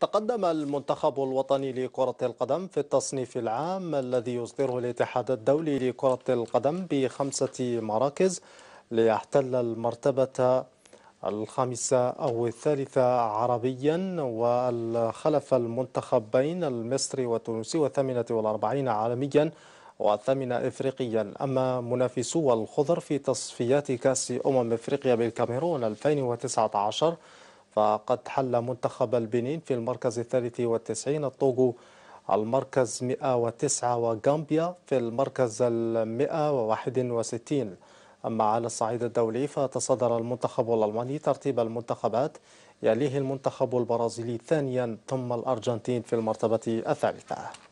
تقدم المنتخب الوطني لكرة القدم في التصنيف العام الذي يصدره الاتحاد الدولي لكرة القدم بخمسة مراكز ليحتل المرتبة الخامسة أو الثالثة عربيا والخلف المنتخبين المصري والتونسي والثامنة والأربعين عالميا والثامنة إفريقيا أما منافسو الخضر في تصفيات كأس أمم إفريقيا بالكاميرون 2019 فقد حل منتخب البنين في المركز الثالث والتسعين الطوغو المركز 109 وغامبيا في المركز 161 أما على الصعيد الدولي فتصدر المنتخب الألماني ترتيب المنتخبات يليه المنتخب البرازيلي ثانيا ثم الأرجنتين في المرتبة الثالثة